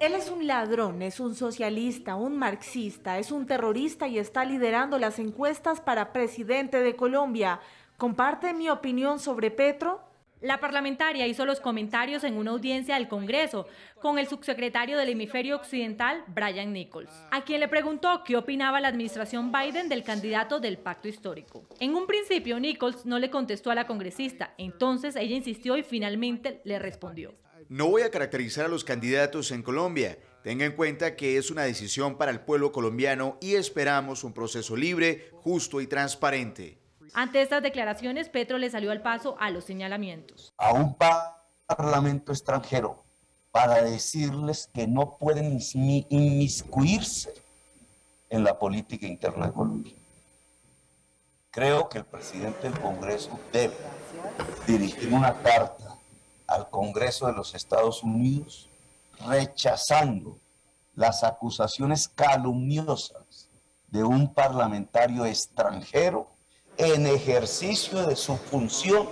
Él es un ladrón, es un socialista, un marxista, es un terrorista y está liderando las encuestas para presidente de Colombia. ¿Comparte mi opinión sobre Petro? La parlamentaria hizo los comentarios en una audiencia del Congreso con el subsecretario del hemisferio occidental, Brian Nichols, a quien le preguntó qué opinaba la administración Biden del candidato del pacto histórico. En un principio, Nichols no le contestó a la congresista, entonces ella insistió y finalmente le respondió. No voy a caracterizar a los candidatos en Colombia. Tenga en cuenta que es una decisión para el pueblo colombiano y esperamos un proceso libre, justo y transparente. Ante estas declaraciones, Petro le salió al paso a los señalamientos. A un parlamento extranjero para decirles que no pueden inmiscuirse en la política interna de Colombia. Creo que el presidente del Congreso debe dirigir una carta al Congreso de los Estados Unidos rechazando las acusaciones calumniosas de un parlamentario extranjero en ejercicio de su función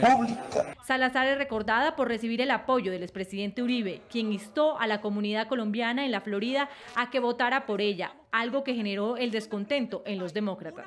pública. Salazar es recordada por recibir el apoyo del expresidente Uribe, quien instó a la comunidad colombiana en la Florida a que votara por ella, algo que generó el descontento en los demócratas.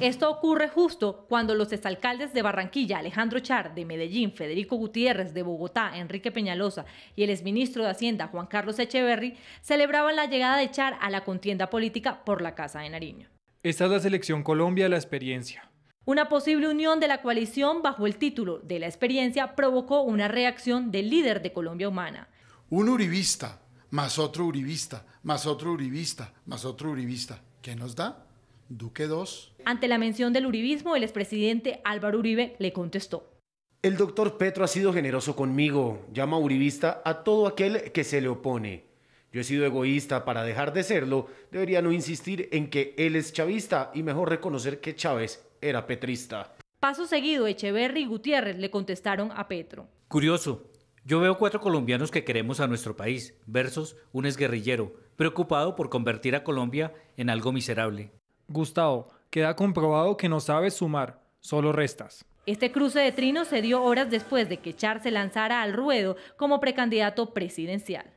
Esto ocurre justo cuando los exalcaldes de Barranquilla, Alejandro Char, de Medellín, Federico Gutiérrez, de Bogotá, Enrique Peñalosa y el exministro de Hacienda, Juan Carlos Echeverry, celebraban la llegada de Char a la contienda política por la Casa de Nariño. Esta es la selección Colombia, la experiencia. Una posible unión de la coalición bajo el título de la experiencia provocó una reacción del líder de Colombia Humana. Un uribista, más otro uribista, más otro uribista, más otro uribista. ¿Qué nos da? Duque 2. Ante la mención del uribismo, el expresidente Álvaro Uribe le contestó. El doctor Petro ha sido generoso conmigo, llama uribista a todo aquel que se le opone. Yo he sido egoísta para dejar de serlo, debería no insistir en que él es chavista y mejor reconocer que Chávez era petrista. Paso seguido, Echeverry y Gutiérrez le contestaron a Petro. Curioso, yo veo cuatro colombianos que queremos a nuestro país, versus un exguerrillero, preocupado por convertir a Colombia en algo miserable. Gustavo, queda comprobado que no sabe sumar, solo restas. Este cruce de trinos se dio horas después de que Char se lanzara al ruedo como precandidato presidencial.